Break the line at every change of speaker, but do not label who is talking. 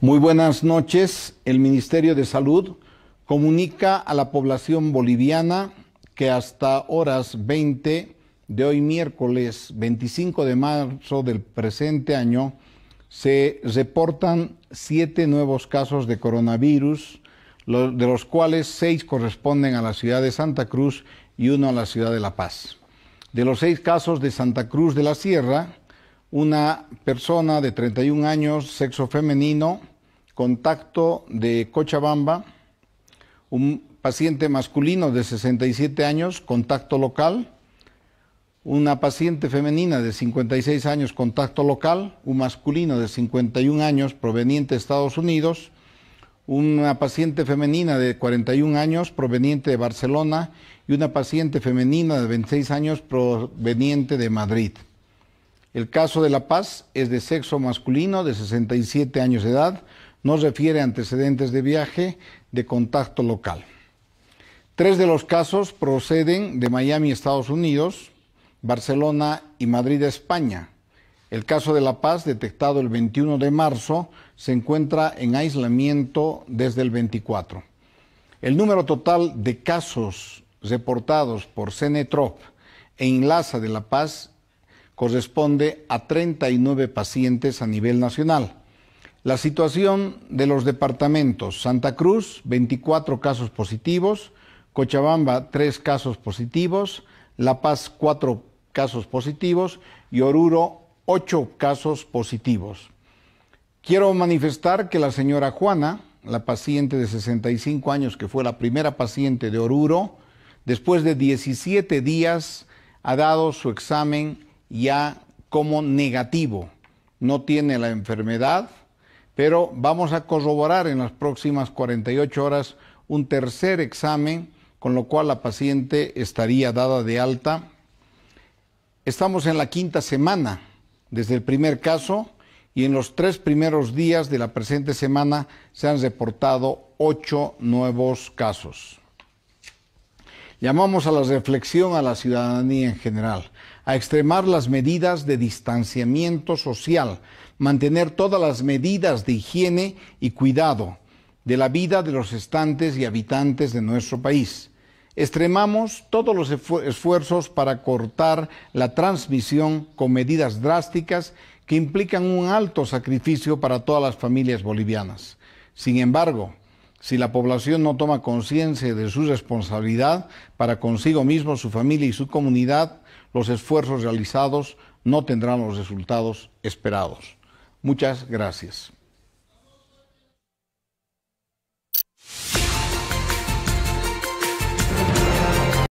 Muy buenas noches. El Ministerio de Salud comunica a la población boliviana que hasta horas 20 de hoy miércoles 25 de marzo del presente año se reportan siete nuevos casos de coronavirus, de los cuales seis corresponden a la ciudad de Santa Cruz y uno a la ciudad de La Paz. De los seis casos de Santa Cruz de la Sierra, una persona de 31 años, sexo femenino, contacto de Cochabamba, un paciente masculino de 67 años, contacto local, una paciente femenina de 56 años, contacto local, un masculino de 51 años proveniente de Estados Unidos, una paciente femenina de 41 años proveniente de Barcelona y una paciente femenina de 26 años proveniente de Madrid. El caso de La Paz es de sexo masculino de 67 años de edad. No refiere antecedentes de viaje de contacto local. Tres de los casos proceden de Miami, Estados Unidos, Barcelona y Madrid, España. El caso de La Paz, detectado el 21 de marzo, se encuentra en aislamiento desde el 24. El número total de casos reportados por CENETROP e INLASA de La Paz corresponde a 39 pacientes a nivel nacional. La situación de los departamentos, Santa Cruz, 24 casos positivos, Cochabamba, 3 casos positivos, La Paz, 4 casos positivos y Oruro, 8 casos positivos. Quiero manifestar que la señora Juana, la paciente de 65 años que fue la primera paciente de Oruro, después de 17 días ha dado su examen ya como negativo. No tiene la enfermedad, pero vamos a corroborar en las próximas 48 horas un tercer examen, con lo cual la paciente estaría dada de alta. Estamos en la quinta semana desde el primer caso y en los tres primeros días de la presente semana se han reportado ocho nuevos casos. Llamamos a la reflexión a la ciudadanía en general a extremar las medidas de distanciamiento social, mantener todas las medidas de higiene y cuidado de la vida de los estantes y habitantes de nuestro país. Extremamos todos los esfuerzos para cortar la transmisión con medidas drásticas que implican un alto sacrificio para todas las familias bolivianas. Sin embargo, si la población no toma conciencia de su responsabilidad para consigo mismo, su familia y su comunidad, los esfuerzos realizados no tendrán los resultados esperados. Muchas gracias.